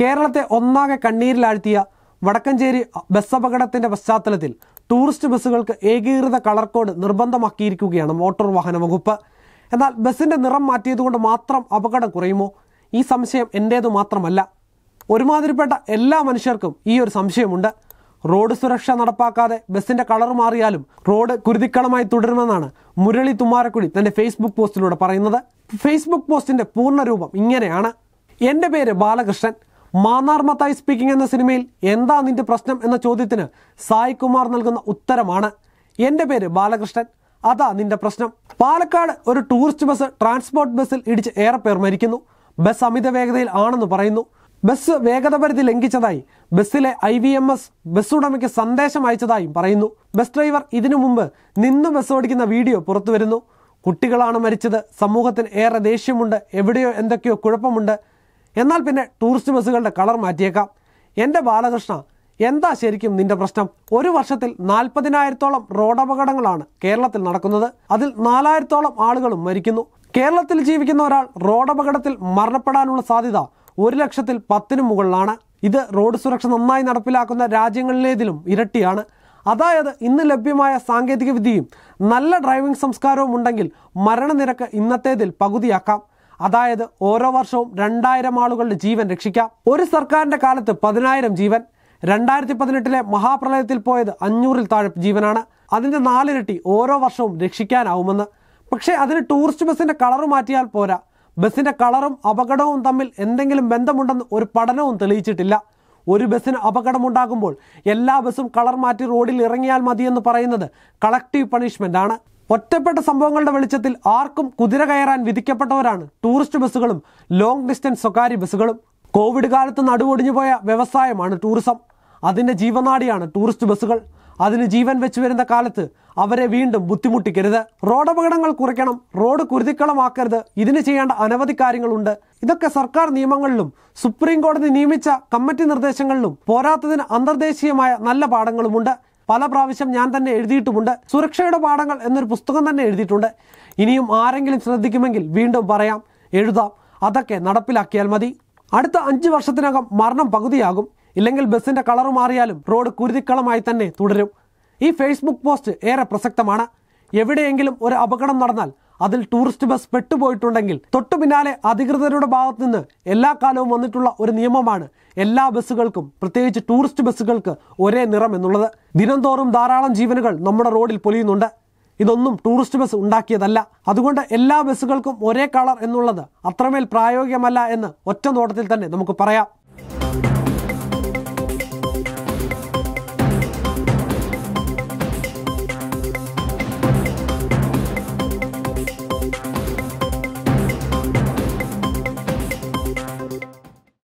കേരളത്തെ ഒന്നാകെ കണ്ണീരിലാഴ്ത്തിയ വടക്കഞ്ചേരി ബസ് അപകടത്തിന്റെ പശ്ചാത്തലത്തിൽ ടൂറിസ്റ്റ് ബസ്സുകൾക്ക് ഏകീകൃത കളർ കോഡ് നിർബന്ധമാക്കിയിരിക്കുകയാണ് മോട്ടോർ വാഹന വകുപ്പ് എന്നാൽ ബസ്സിന്റെ നിറം മാറ്റിയതുകൊണ്ട് മാത്രം അപകടം കുറയുമോ ഈ സംശയം എൻ്റേതു മാത്രമല്ല ഒരുമാതിരിപ്പെട്ട എല്ലാ മനുഷ്യർക്കും ഈ ഒരു സംശയമുണ്ട് റോഡ് സുരക്ഷ നടപ്പാക്കാതെ ബസ്സിന്റെ കളർ മാറിയാലും റോഡ് കുരുതിക്കളമായി തുടരുമെന്നാണ് മുരളി തുമ്മാരക്കുടി തന്റെ ഫേസ്ബുക്ക് പോസ്റ്റിലൂടെ പറയുന്നത് ഫേസ്ബുക്ക് പോസ്റ്റിന്റെ പൂർണ്ണരൂപം ഇങ്ങനെയാണ് എൻ്റെ പേര് ബാലകൃഷ്ണൻ മാന്നാർ മത്തായി സ്പീക്കിംഗ് എന്ന സിനിമയിൽ എന്താ നിന്റെ പ്രശ്നം എന്ന ചോദ്യത്തിന് സായി കുമാർ നൽകുന്ന ഉത്തരമാണ് എൻ്റെ പേര് ബാലകൃഷ്ണൻ അതാ നിന്റെ പ്രശ്നം പാലക്കാട് ഒരു ടൂറിസ്റ്റ് ബസ് ട്രാൻസ്പോർട്ട് ബസ്സിൽ ഇടിച്ച് ഏറെ പേർ മരിക്കുന്നു ബസ് അമിത വേഗതയിൽ ആണെന്ന് പറയുന്നു ബസ് വേഗത പരിധി ലംഘിച്ചതായി ബസ്സിലെ I V M S bus ഉടമയ്ക്ക് സന്ദേശം അയച്ചതായും പറയുന്നു ബസ് ഡ്രൈവർ ഇതിനു മുമ്പ് നിന്ന് ബസ് ഓടിക്കുന്ന വീഡിയോ പുറത്തു വരുന്നു കുട്ടികളാണ് മരിച്ചത് സമൂഹത്തിന് ഏറെ ദേഷ്യമുണ്ട് എവിടെയോ എന്തൊക്കെയോ കുഴപ്പമുണ്ട് എന്നാൽ പിന്നെ ടൂറിസ്റ്റ് ബസ്സുകളുടെ കളർ മാറ്റിയേക്കാം എൻ്റെ ബാലകൃഷ്ണ എന്താ ശരിക്കും നിന്റെ പ്രശ്നം ഒരു വർഷത്തിൽ നാൽപ്പതിനായിരത്തോളം റോഡപകടങ്ങളാണ് കേരളത്തിൽ നടക്കുന്നത് അതിൽ നാലായിരത്തോളം ആളുകളും മരിക്കുന്നു കേരളത്തിൽ ജീവിക്കുന്ന ഒരാൾ റോഡപകടത്തിൽ മരണപ്പെടാനുള്ള സാധ്യത ഒരു ലക്ഷത്തിൽ പത്തിനു മുകളിലാണ് ഇത് റോഡ് സുരക്ഷ നന്നായി നടപ്പിലാക്കുന്ന രാജ്യങ്ങളിലേതിലും ഇരട്ടിയാണ് അതായത് ഇന്ന് ലഭ്യമായ സാങ്കേതികവിദ്യയും നല്ല ഡ്രൈവിംഗ് സംസ്കാരവും ഉണ്ടെങ്കിൽ മരണനിരക്ക് ഇന്നത്തേതിൽ പകുതിയാക്കാം അതായത് ഓരോ വർഷവും രണ്ടായിരം ആളുകളുടെ ജീവൻ രക്ഷിക്കാം ഒരു സർക്കാരിന്റെ കാലത്ത് പതിനായിരം ജീവൻ രണ്ടായിരത്തി പതിനെട്ടിലെ മഹാപ്രളയത്തിൽ പോയത് അഞ്ഞൂറിൽ താഴെ ജീവനാണ് അതിന്റെ നാലിരട്ടി ഓരോ വർഷവും രക്ഷിക്കാനാവുമെന്ന് പക്ഷേ അതിന് ടൂറിസ്റ്റ് ബസ്സിന്റെ കളർ മാറ്റിയാൽ പോരാ ബസ്സിന്റെ കളറും അപകടവും തമ്മിൽ എന്തെങ്കിലും ബന്ധമുണ്ടെന്ന് ഒരു പഠനവും തെളിയിച്ചിട്ടില്ല ഒരു ബസ്സിന് അപകടമുണ്ടാകുമ്പോൾ എല്ലാ ബസ്സും കളർ മാറ്റി റോഡിൽ ഇറങ്ങിയാൽ മതിയെന്ന് പറയുന്നത് കളക്റ്റീവ് പണിഷ്മെന്റ് ആണ് ഒറ്റപ്പെട്ട സംഭവങ്ങളുടെ വെളിച്ചത്തിൽ ആർക്കും കുതിര കയറാൻ വിധിക്കപ്പെട്ടവരാണ് ടൂറിസ്റ്റ് ബസ്സുകളും ലോങ് ഡിസ്റ്റൻസ് സ്വകാര്യ ബസ്സുകളും കോവിഡ് കാലത്ത് നടുവൊടിഞ്ഞു പോയ വ്യവസായമാണ് ടൂറിസം അതിൻ്റെ ജീവനാടിയാണ് ടൂറിസ്റ്റ് ബസ്സുകൾ അതിന് ജീവൻ വെച്ചു വരുന്ന കാലത്ത് അവരെ വീണ്ടും ബുദ്ധിമുട്ടിക്കരുത് റോഡ് അപകടങ്ങൾ കുറയ്ക്കണം റോഡ് കുരുതിക്കളമാക്കരുത് ഇതിന് ചെയ്യേണ്ട അനവധി കാര്യങ്ങളുണ്ട് ഇതൊക്കെ സർക്കാർ നിയമങ്ങളിലും സുപ്രീം കോടതി നിയമിച്ച കമ്മിറ്റി നിർദ്ദേശങ്ങളിലും പോരാത്തതിന് അന്തർദേശീയമായ നല്ല പാഠങ്ങളുമുണ്ട് പല പ്രാവശ്യം ഞാൻ തന്നെ എഴുതിയിട്ടുമുണ്ട് സുരക്ഷയുടെ പാഠങ്ങൾ എന്നൊരു പുസ്തകം തന്നെ എഴുതിയിട്ടുണ്ട് ഇനിയും ആരെങ്കിലും ശ്രദ്ധിക്കുമെങ്കിൽ വീണ്ടും പറയാം എഴുതാം അതൊക്കെ നടപ്പിലാക്കിയാൽ മതി അടുത്ത അഞ്ച് വർഷത്തിനകം മരണം പകുതിയാകും ഇല്ലെങ്കിൽ ബസ്സിന്റെ കളർ മാറിയാലും റോഡ് കുരുതിക്കളമായി തന്നെ തുടരും ഈ ഫേസ്ബുക്ക് പോസ്റ്റ് ഏറെ പ്രസക്തമാണ് എവിടെയെങ്കിലും ഒരു അപകടം നടന്നാൽ അതിൽ ടൂറിസ്റ്റ് ബസ് പെട്ടുപോയിട്ടുണ്ടെങ്കിൽ തൊട്ടു പിന്നാലെ അധികൃതരുടെ ഭാഗത്ത് നിന്ന് എല്ലാ കാലവും വന്നിട്ടുള്ള ഒരു നിയമമാണ് എല്ലാ ബസ്സുകൾക്കും പ്രത്യേകിച്ച് ടൂറിസ്റ്റ് ബസ്സുകൾക്ക് ഒരേ നിറം എന്നുള്ളത് ദിനംതോറും ധാരാളം ജീവനുകൾ നമ്മുടെ റോഡിൽ പൊലിയുന്നുണ്ട് ഇതൊന്നും ടൂറിസ്റ്റ് ബസ് ഉണ്ടാക്കിയതല്ല അതുകൊണ്ട് എല്ലാ ബസ്സുകൾക്കും ഒരേ കളർ എന്നുള്ളത് അത്രമേൽ പ്രായോഗികമല്ല എന്ന് ഒറ്റ നോട്ടത്തിൽ തന്നെ നമുക്ക് പറയാം